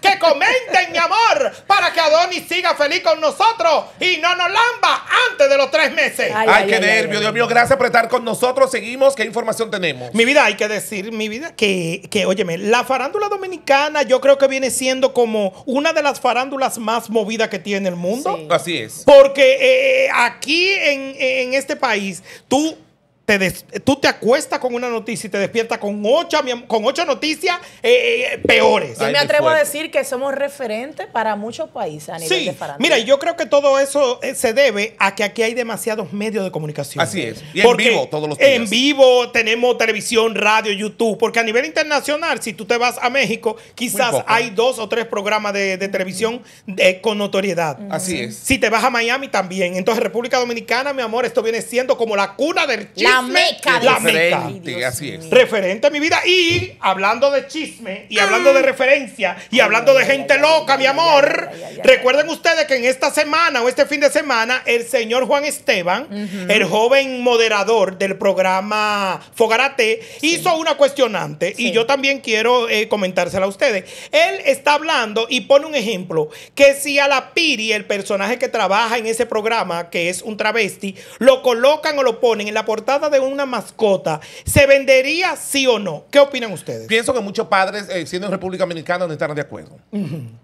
que comenten, mi amor, para que Adonis siga feliz con nosotros y no nos lamba antes de los tres meses. Hay que qué nervio, Dios mío. Gracias por estar con nosotros. Seguimos. ¿Qué información tenemos? Mi vida, hay que decir, mi vida, que, que óyeme, la farándula dominicana yo creo que viene siendo como una de las farándulas más movidas que tiene el mundo. Así es. Porque eh, aquí en, en este país, tú tú te acuestas con una noticia y te despiertas con ocho, con ocho noticias eh, eh, peores. Yo me atrevo a decir que somos referentes para muchos países a nivel de Mira, yo creo que todo eso eh, se debe a que aquí hay demasiados medios de comunicación. Así es. en vivo todos los días. En vivo tenemos televisión, radio, YouTube. Porque a nivel internacional, si tú te vas a México, quizás hay dos o tres programas de, televisión con notoriedad. Así es. Si te vas a Miami también. Entonces, República Dominicana, mi amor, esto viene siendo como la cuna del chat la meca de la meca. así Referente a mi vida. Y hablando de chisme, y hablando de ah. referencia, y hablando de gente loca, mi amor. Recuerden ustedes que en esta semana o este fin de semana, el señor Juan Esteban, el joven moderador del programa Fogarate, hizo una cuestionante. Y yo también quiero eh, comentársela a ustedes. Él está hablando y pone un ejemplo: que si a la Piri, el personaje que trabaja en ese programa, que es un travesti, lo colocan o lo ponen en la portada de una mascota, ¿se vendería sí o no? ¿Qué opinan ustedes? Pienso que muchos padres, eh, siendo en República Dominicana, no estarán de acuerdo.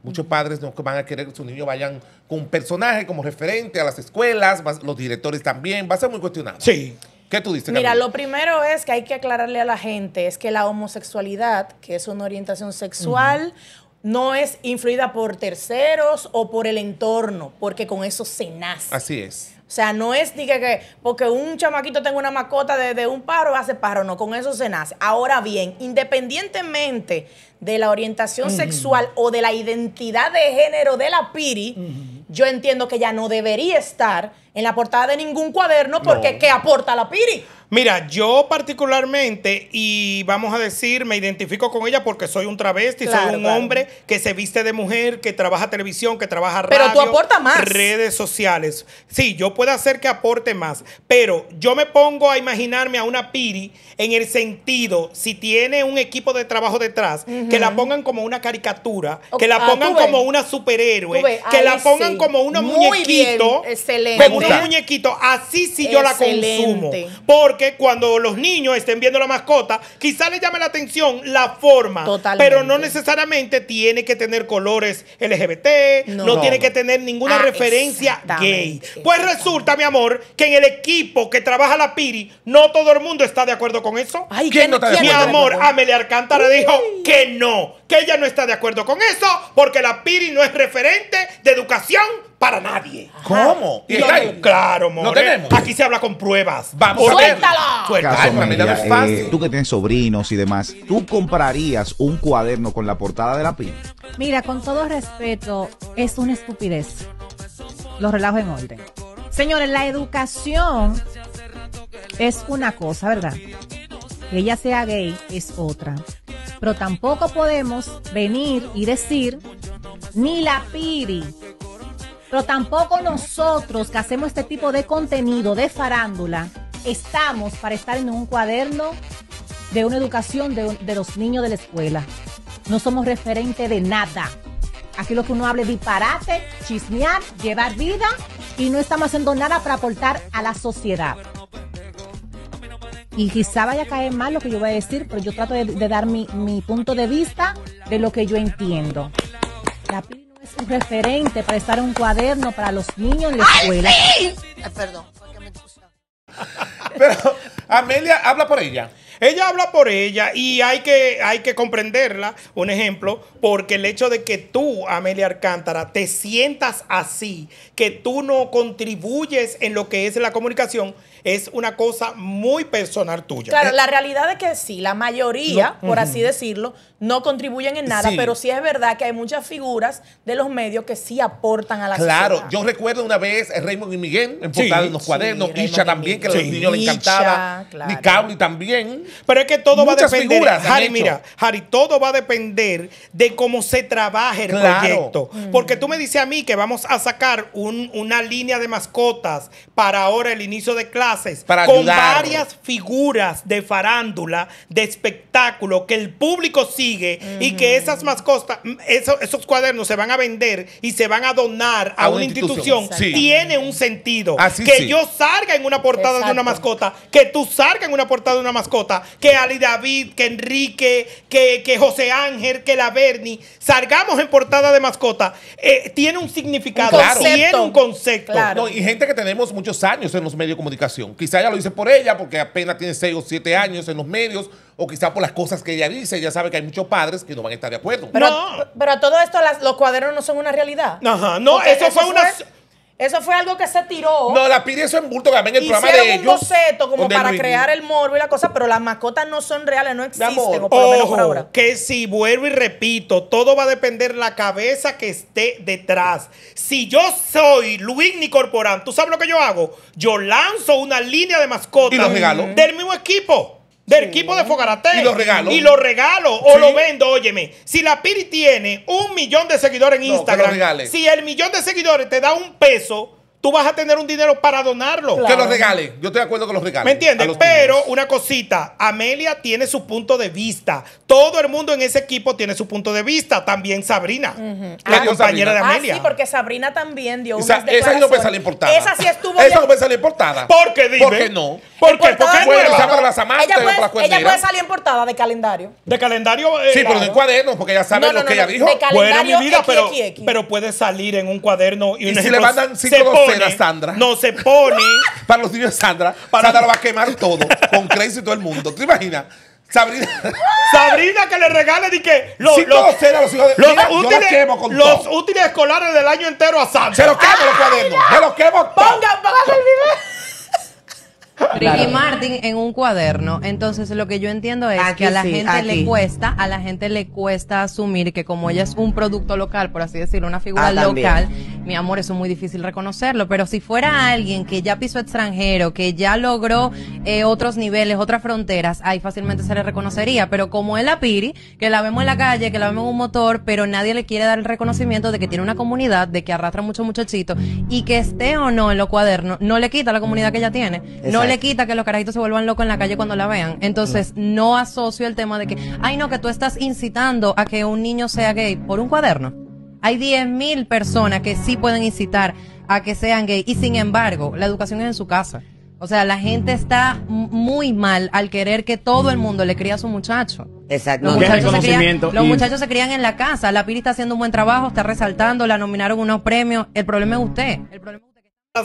Muchos padres no van a querer que sus niños vayan con un personaje como referente a las escuelas, los directores también. Va a ser muy cuestionado. Sí. ¿Qué tú dices? Mira, lo primero es que hay que aclararle a la gente, es que la homosexualidad, que es una orientación sexual, no es influida por terceros o por el entorno, porque con eso se nace. Así es. O sea, no es ni que porque un chamaquito tenga una mascota de, un paro, hace paro, no, con eso se nace. Ahora bien, independientemente de la orientación sexual o de la identidad de género de la Piri, yo entiendo que ya no debería estar en la portada de ningún cuaderno porque ¿qué aporta la Piri? Mira, yo particularmente, y vamos a decir, me identifico con ella porque soy un travesti, soy un hombre que se viste de mujer, que trabaja televisión, que trabaja radio. Pero tú aportas más. Redes sociales. Sí, yo puedo hacer que aporte más, pero yo me pongo a imaginarme a una Piri en el sentido, si tiene un equipo de trabajo detrás, que la pongan como una caricatura, que la ah, pongan como una superhéroe, que la pongan como Muy muñequito. Excelente gusta. muñequito, así sí yo la consumo. Porque cuando los niños estén viendo la mascota, quizá les llame la atención la forma. Pero no necesariamente tiene que tener colores LGBT, no, tiene que tener ninguna ah, referencia gay. Pues resulta, mi amor, que en el equipo que trabaja la Piri, no todo el mundo está de acuerdo con eso. Ay, ¿Quién, no Mi amor, Amelia Alcántara dijo que no, que ella no está de acuerdo con eso, porque la Piri no es referente de educación para nadie. ¿Cómo? Claro, more. No tenemos. Aquí se habla con pruebas. Vamos ¡Suéltala! Eh, tú que tienes sobrinos y demás, ¿tú comprarías un cuaderno con la portada de la piña? Mira, con todo respeto, es una estupidez. Los relajo en orden. Señores, la educación es una cosa, ¿verdad? Que ella sea gay es otra. Pero tampoco podemos venir y decir, ni la piri, pero tampoco nosotros que hacemos este tipo de contenido de farándula estamos para estar en un cuaderno de una educación de, los niños de la escuela. No somos referentes de nada. Aquí lo que uno habla es disparate, chismear, llevar vida y no estamos haciendo nada para aportar a la sociedad. Y quizá vaya a caer mal lo que yo voy a decir, pero yo trato de, dar mi, punto de vista de lo que yo entiendo referente para estar un cuaderno para los niños en la escuela. Ah, Pero Amelia habla por ella. Ella habla por ella y hay que, hay que comprenderla, un ejemplo, porque el hecho de que tú, Amelia Arcántara, te sientas así, que tú no contribuyes en lo que es la comunicación, es una cosa muy personal tuya. Claro, eh, la realidad es que sí, la mayoría, por así decirlo, no contribuyen en nada, pero sí es verdad que hay muchas figuras de los medios que sí aportan a la Claro, yo recuerdo una vez Raymond y Miguel en portada los cuadernos, Isha también, que a los niños le encantaba, claro. Nicauli también. Pero es que todo va a depender. mira, Harry, todo va a depender de cómo se trabaje el proyecto. Mm. Porque tú me dices a mí que vamos a sacar una línea de mascotas para ahora el inicio de clases para con varias figuras de farándula, de espectáculo que el público sigue y que esas mascotas, mm, esos, cuadernos se van a vender y se van a donar a, una, institución. Tiene un sentido. que yo salga en una portada de una mascota, que tú salgas en una portada de una mascota que Ali David, que Enrique, que, José Ángel, que la Berni, salgamos en portada de mascota, eh, tiene un significado, tiene un concepto. Claro. y gente que tenemos muchos años en los medios de comunicación. Quizá ella lo dice por ella, porque apenas tiene 6 o 7 años en los medios, o quizá por las cosas que ella dice. Ya sabe que hay muchos padres que no van a estar de acuerdo. Pero, todo esto, los cuadernos no son una realidad. Ajá, no, eso, fue una. Eso fue algo que se tiró. No, la pide eso en bulto también en el programa de un como para crear el morbo y la cosa, pero las mascotas no son reales, no existen, por lo menos por ahora. Que si vuelvo y repito, todo va a depender la cabeza que esté detrás. Si yo soy Luis Ni ¿tú sabes lo que yo hago? Yo lanzo una línea de mascotas del mismo equipo del equipo de Fogarate. Y lo regalo. Y lo regalo o lo vendo, óyeme. Si la Piri tiene un millón de seguidores en Instagram, si el millón de seguidores te da un peso, tú vas a tener un dinero para donarlo. Que los regales. Yo estoy de acuerdo con los regales. ¿Me entiendes? Pero una cosita, Amelia tiene su punto de vista. Todo el mundo en ese equipo tiene su punto de vista. También Sabrina, la ah, compañera de ah, Amelia. sí, porque Sabrina también dio o unas Esa sí no puede salir importada. Esa sí estuvo Esa no puede salir importada. ¿Por qué, dime? ¿Por qué no? ¿Por qué? Porque qué no. ella puede, salir en portada salir importada de calendario. ¿De calendario? sí, eh, pero en cuadernos, porque ella sabe lo que ella dijo. De calendario, bueno, mi vida, pero, puede salir en un cuaderno y, si le mandan cinco Sandra. No se pone. para los niños Sandra. Para Sandra lo va a quemar todo. Con Crazy y todo el mundo. ¿Te imaginas? Sabrina. Sabrina que le regale y que los, los, los útiles, los útiles escolares del año entero a Sandra. Se los quemo Se los quemo. Pongan, el Ricky en un cuaderno. Entonces lo que yo entiendo es que a la gente le cuesta, a la gente le cuesta asumir que como ella es un producto local, por así decirlo, una figura ah, local, mi amor, eso es muy difícil reconocerlo. Pero si fuera alguien que ya pisó extranjero, que ya logró eh, otros niveles, otras fronteras, ahí fácilmente se le reconocería. Pero como es la Piri, que la vemos en la calle, que la vemos en un motor, pero nadie le quiere dar el reconocimiento de que tiene una comunidad, de que arrastra muchos muchachitos y que esté o no en los cuadernos, no le quita la comunidad que ella tiene, no le quita que los carajitos se vuelvan locos en la calle cuando la vean. Entonces, no asocio el tema de que, ay no, que tú estás incitando a que un niño sea gay por un cuaderno. Hay 10.000 personas que sí pueden incitar a que sean gay y sin embargo, la educación es en su casa. O sea, la gente está muy mal al querer que todo el mundo le cría a su muchacho. Exacto. Los, muchachos se, crían, en la casa. La Piri está haciendo un buen trabajo, está resaltando, la nominaron unos premios. El problema es usted. El problema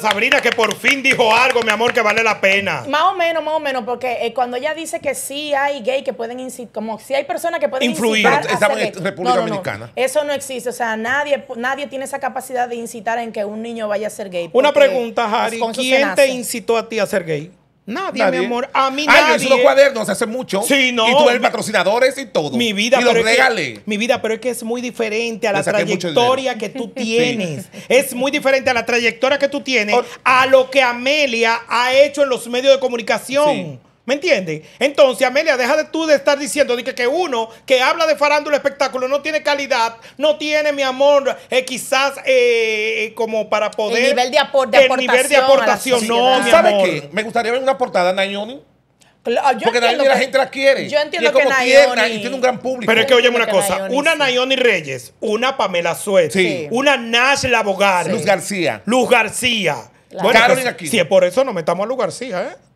Sabrina que por fin dijo algo, mi amor, que vale la pena. Más o menos, más o menos, porque eh, cuando ella dice que sí hay gay que pueden incitar, como si hay personas que pueden influir. en República Dominicana. Eso no existe, o sea, nadie, nadie tiene esa capacidad de incitar en que un niño vaya a ser gay. Una pregunta, Harry, ¿quién te incitó a ti a ser gay? Nadie, mi amor. A mí nadie. los cuadernos hace mucho. Sí, no. Y tú eres patrocinadores y todo. Mi vida. regale. mi vida, pero es que es muy diferente a la trayectoria que tú tienes. Es muy diferente a la trayectoria que tú tienes, a lo que Amelia ha hecho en los medios de comunicación. ¿Me entiendes? Entonces, Amelia, deja de tú de estar diciendo que, uno que habla de farándula espectáculo no tiene calidad, no tiene, mi amor, eh, quizás eh, eh, como para poder. El nivel de, aportación. El nivel de aportación, no, mi ¿Sabe amor. qué? Me gustaría ver una portada, Nayoni. Porque Nayoni la gente la quiere. Yo entiendo y es como que Nayoni, y tiene un gran público. Pero es que oye una cosa, una Nayoni Reyes, una Pamela Suez, una Nash Labogare, Luz García. Luz García. Bueno, pues, Si es por eso no metamos a Luz García, ¿eh?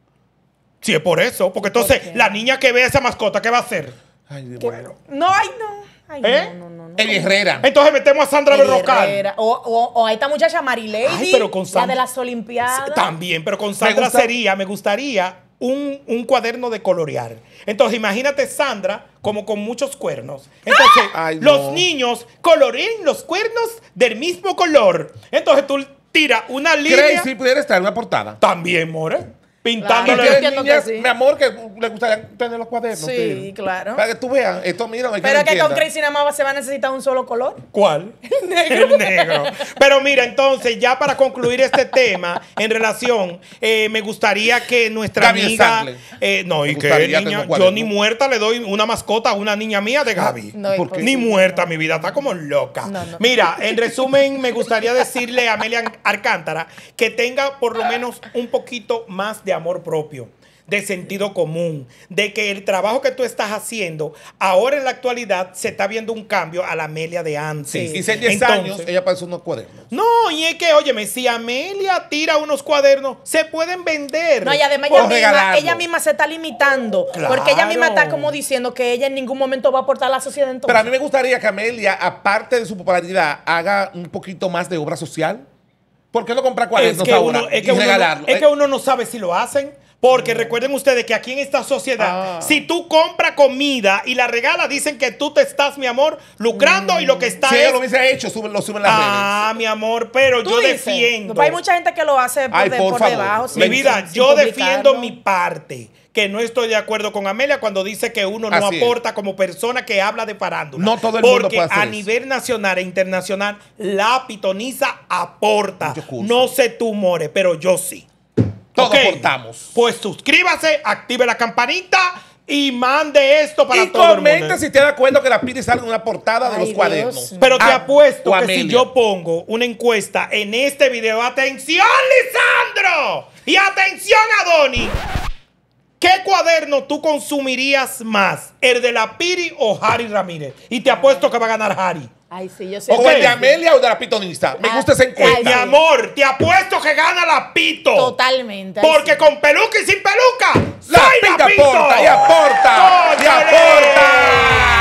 Sí, es por eso, porque entonces la niña que ve esa mascota, ¿qué va a hacer? Ay, bueno. No, ay, no. ¿Eh? no, El Herrera. Entonces metemos a Sandra Berrocal. O, o, está a esta muchacha Ay, pero con Sandra, La de las Olimpiadas. También, pero con Sandra sería, me gustaría un, cuaderno de colorear. Entonces, imagínate Sandra como con muchos cuernos. Entonces, los niños coloreen los cuernos del mismo color. Entonces, tú tira una línea. Crazy, pudiera estar en una portada. También, More pintándole. Mi amor, que le gustaría tener los cuadernos. Sí, claro. Para que tú veas, esto mira, Pero Pero es que con Crazy Namaba se va a necesitar un solo color. ¿Cuál? El negro. El negro. Pero mira, entonces, ya para concluir este tema, en relación, eh, me gustaría que nuestra amiga. Eh, no, y que niña, yo ni muerta le doy una mascota a una niña mía de Gaby. Ni muerta, mi vida está como loca. mira, en resumen, me gustaría decirle a Amelia Arcántara que tenga por lo menos un poquito más de amor propio, de sentido común, de que el trabajo que tú estás haciendo, ahora en la actualidad se está viendo un cambio a la Amelia de antes. Sí, hice 10 años, ella pasó unos cuadernos. No, y es que, óyeme, si Amelia tira unos cuadernos, se pueden vender. No, y además ella misma, ella misma, se está limitando, porque ella misma está como diciendo que ella en ningún momento va a aportar a la sociedad. Pero a mí me gustaría que Amelia, aparte de su popularidad, haga un poquito más de obra social. ¿Por qué no comprar 40 es que uno, es que uno No, es que uno no sabe si lo hacen. Porque recuerden ustedes que aquí en esta sociedad, ah. si tú compras comida y la regala, dicen que tú te estás, mi amor, lucrando y lo que está. Sí, lo hubiese hecho, lo suben las redes. Ah, mi amor, pero yo defiendo. Hay mucha gente que lo hace por debajo. mi vida, yo defiendo mi parte que no estoy de acuerdo con Amelia cuando dice que uno no aporta como persona que habla de parándula. No todo el Porque mundo a nivel nacional e internacional, la pitoniza aporta. No se tumore, pero yo sí. Todos aportamos. Pues suscríbase, active la campanita y mande esto para y todo comenta el si te de cuenta que la pitoniza sale en una portada de los cuadernos. Pero te ah, apuesto que si yo pongo una encuesta en este video, atención Lisandro y atención a Donny. ¿Qué cuaderno tú consumirías más? ¿El de la Piri o Harry Ramírez? Y te apuesto que va a ganar Harry. Ay, sí, yo sé. O el de Amelia o de la pitonista. Me ah, gusta ese. Eh, encuesta. mi amor, te apuesto que gana la pito. Totalmente. Porque con peluca y sin peluca, la, soy la pito. aporta y aporta. Y aporta.